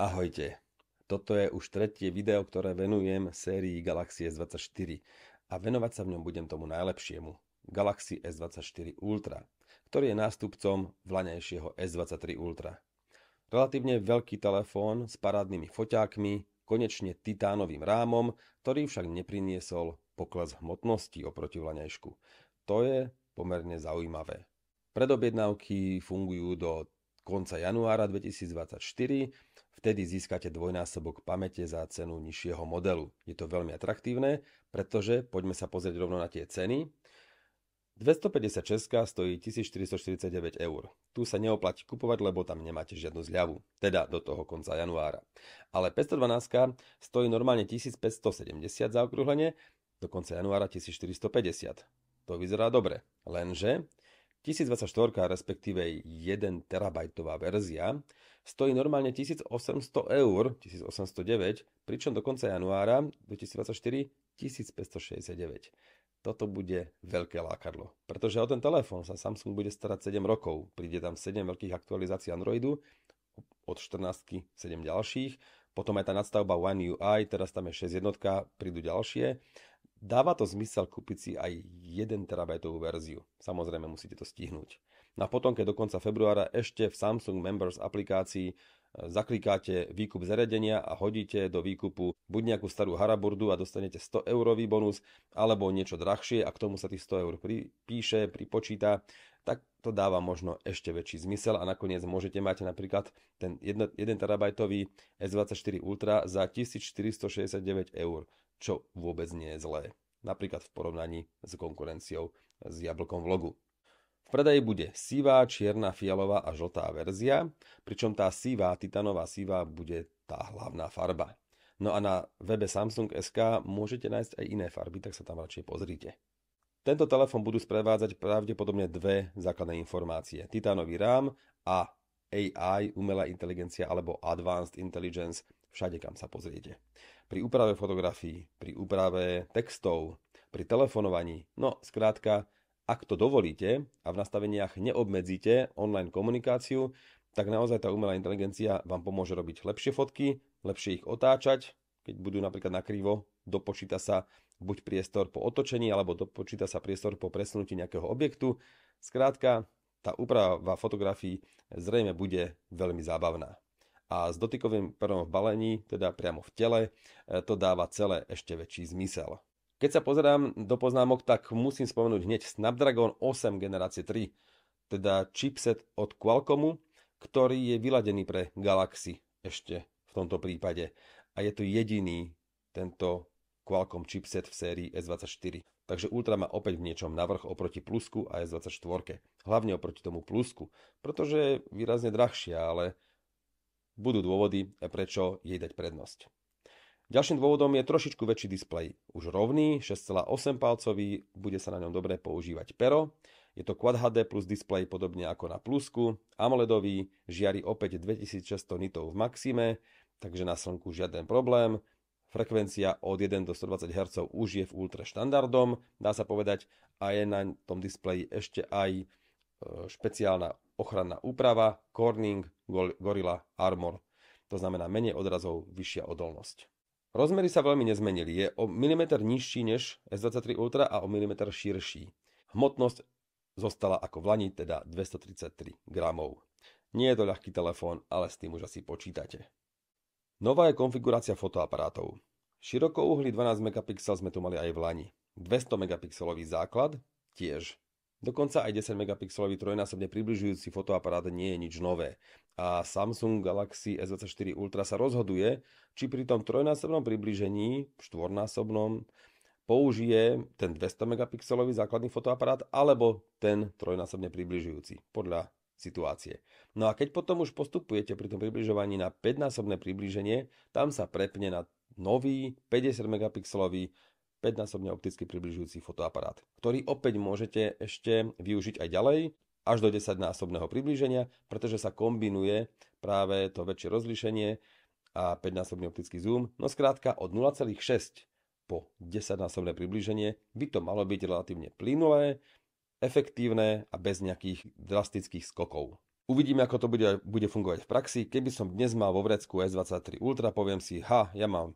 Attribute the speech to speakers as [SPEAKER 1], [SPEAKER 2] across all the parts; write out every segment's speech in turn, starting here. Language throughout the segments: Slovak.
[SPEAKER 1] Ahojte, toto je už tretie video, ktoré venujem sérii Galaxy S24 a venovať sa v ňom budem tomu najlepšiemu, Galaxy S24 Ultra, ktorý je nástupcom vlaňajšieho S23 Ultra. Relatívne veľký telefón s parádnymi foťákmi, konečne titánovým rámom, ktorý však nepriniesol pokles hmotnosti oproti vlaňajšku. To je pomerne zaujímavé. Predobjednávky fungujú do konca januára 2024, vtedy získate dvojnásobok pamäte za cenu nižšieho modelu. Je to veľmi atraktívne, pretože poďme sa pozrieť rovno na tie ceny. 256 stojí 1449 eur. Tu sa neoplatí kupovať, lebo tam nemáte žiadnu zľavu, teda do toho konca januára. Ale 512 stojí normálne 1570 za zaokrúhlenie, do konca januára 1450. To vyzerá dobre, lenže 1024, respektíve 1 terabajtová verzia, stojí normálne 1800 eur, 1809, pričom do konca januára 2024 1569. Toto bude veľké lákadlo, pretože o ten telefón sa Samsung bude starať 7 rokov. Príde tam 7 veľkých aktualizácií Androidu, od 14 7 ďalších, potom aj tá nadstavba One UI, teraz tam je 6 jednotka, prídu ďalšie Dáva to zmysel kúpiť si aj 1 TB verziu. Samozrejme musíte to stihnúť. No a potom, keď do konca februára ešte v Samsung Members aplikácii e, zaklikáte výkup zariadenia a hodíte do výkupu buď nejakú starú haraburdu a dostanete 100 eurový bonus, alebo niečo drahšie a k tomu sa tých 100 eur pripíše, pripočíta tak to dáva možno ešte väčší zmysel a nakoniec môžete mať napríklad ten 1, tb S24 Ultra za 1469 eur, čo vôbec nie je zlé. Napríklad v porovnaní s konkurenciou s jablkom v logu. V predaji bude sivá, čierna, fialová a žltá verzia, pričom tá sivá, titanová sivá bude tá hlavná farba. No a na webe Samsung SK môžete nájsť aj iné farby, tak sa tam radšej pozrite. Tento telefón budú sprevádzať pravdepodobne dve základné informácie. Titánový rám a AI, umelá inteligencia alebo Advanced Intelligence, všade kam sa pozriete. Pri úprave fotografií, pri úprave textov, pri telefonovaní, no skrátka, ak to dovolíte a v nastaveniach neobmedzíte online komunikáciu, tak naozaj tá umelá inteligencia vám pomôže robiť lepšie fotky, lepšie ich otáčať, keď budú napríklad na dopočíta sa buď priestor po otočení, alebo dopočíta sa priestor po presunutí nejakého objektu. Skrátka, tá úprava fotografií zrejme bude veľmi zábavná. A s dotykovým prvom v balení, teda priamo v tele, e, to dáva celé ešte väčší zmysel. Keď sa pozerám do poznámok, tak musím spomenúť hneď Snapdragon 8 generácie 3, teda chipset od Qualcommu, ktorý je vyladený pre Galaxy ešte v tomto prípade. A je to jediný tento Qualcomm chipset v sérii S24. Takže Ultra má opäť v niečom navrh oproti Plusku a S24. Hlavne oproti tomu Plusku, pretože je výrazne drahšia, ale budú dôvody, prečo jej dať prednosť. Ďalším dôvodom je trošičku väčší displej. Už rovný, 6,8 palcový, bude sa na ňom dobre používať pero. Je to Quad HD plus displej podobne ako na plusku, AMOLEDový, žiari opäť 2600 nitov v maxime, takže na slnku žiaden problém. Frekvencia od 1 do 120 Hz už je v ultra štandardom, dá sa povedať, a je na tom displeji ešte aj e, špeciálna ochranná úprava Corning Gorilla Armor. To znamená menej odrazov, vyššia odolnosť. Rozmery sa veľmi nezmenili. Je o milimeter nižší než S23 Ultra a o milimeter širší. Hmotnosť zostala ako v Lani, teda 233 gramov. Nie je to ľahký telefón, ale s tým už asi počítate. Nová je konfigurácia fotoaparátov. Širokouhly 12 megapixel sme tu mali aj v Lani. 200 megapixelový základ tiež. Dokonca aj 10 megapixelový trojnásobne približujúci fotoaparát nie je nič nové. A Samsung Galaxy S24 Ultra sa rozhoduje, či pri tom trojnásobnom približení, štvornásobnom, použije ten 200 megapixelový základný fotoaparát alebo ten trojnásobne približujúci podľa situácie. No a keď potom už postupujete pri tom približovaní na 5-násobné priblíženie, tam sa prepne na nový 50 megapixelový 5-násobne opticky približujúci fotoaparát, ktorý opäť môžete ešte využiť aj ďalej, až do 10-násobného priblíženia, pretože sa kombinuje práve to väčšie rozlíšenie a 5-násobný optický zoom. No skrátka od 0,6 po 10-násobné približenie by to malo byť relatívne plynulé, efektívne a bez nejakých drastických skokov. Uvidíme, ako to bude, bude fungovať v praxi. Keby som dnes mal vo vrecku S23 Ultra, poviem si, ha, ja mám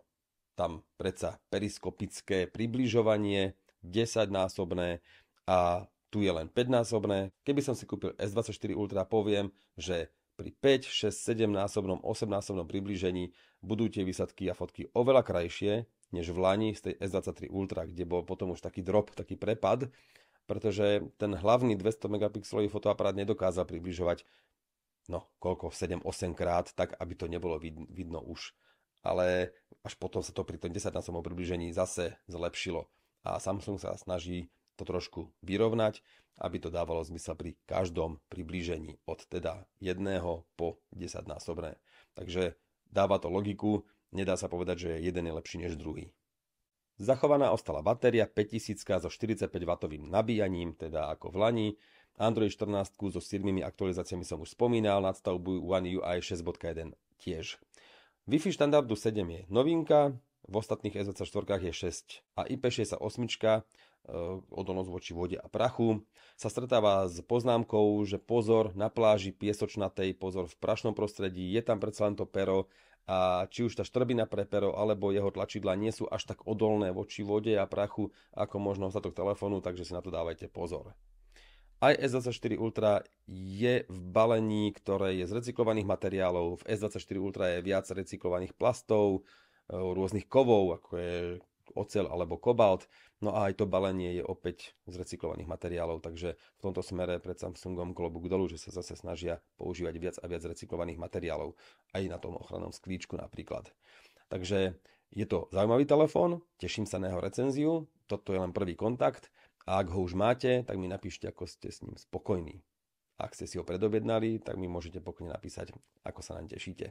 [SPEAKER 1] tam predsa periskopické približovanie, 10-násobné a tu je len 5-násobné. Keby som si kúpil S24 Ultra, poviem, že pri 5, 6, 7-násobnom, 8-násobnom približení budú tie výsadky a fotky oveľa krajšie, než v Lani z tej S23 Ultra, kde bol potom už taký drop, taký prepad pretože ten hlavný 200 megapixelový fotoaparát nedokázal približovať no koľko, 7-8 krát, tak aby to nebolo vidno už. Ale až potom sa to pri tom 10 násobnom približení zase zlepšilo a Samsung sa snaží to trošku vyrovnať, aby to dávalo zmysel pri každom priblížení od teda 1 po 10 násobné. Takže dáva to logiku, nedá sa povedať, že jeden je lepší než druhý. Zachovaná ostala batéria 5000 so 45W nabíjaním, teda ako v Lani. Android 14 so 7 aktualizáciami som už spomínal, nadstavbu One UI 6.1 tiež. Wi-Fi štandardu 7 je novinka, v ostatných s 4 je 6 a IP68 eh, odolnosť voči vode a prachu, sa stretáva s poznámkou, že pozor na pláži piesočnatej, pozor v prašnom prostredí, je tam predsa len to pero a či už tá štrbina pre pero alebo jeho tlačidla nie sú až tak odolné voči vode a prachu ako možno ostatok telefónu, takže si na to dávajte pozor. Aj S24 Ultra je v balení, ktoré je z recyklovaných materiálov. V S24 Ultra je viac recyklovaných plastov, e, rôznych kovov, ako je ocel alebo kobalt. No a aj to balenie je opäť z recyklovaných materiálov, takže v tomto smere pred Samsungom klobúk dolu, že sa zase snažia používať viac a viac recyklovaných materiálov, aj na tom ochrannom sklíčku napríklad. Takže je to zaujímavý telefón, teším sa na jeho recenziu, toto je len prvý kontakt a ak ho už máte, tak mi napíšte, ako ste s ním spokojní. Ak ste si ho predobjednali, tak mi môžete pokojne napísať, ako sa naň tešíte.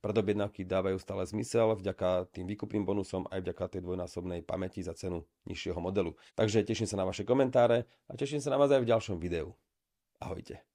[SPEAKER 1] Predobjednávky dávajú stále zmysel vďaka tým výkupným bonusom aj vďaka tej dvojnásobnej pamäti za cenu nižšieho modelu. Takže teším sa na vaše komentáre a teším sa na vás aj v ďalšom videu. Ahojte.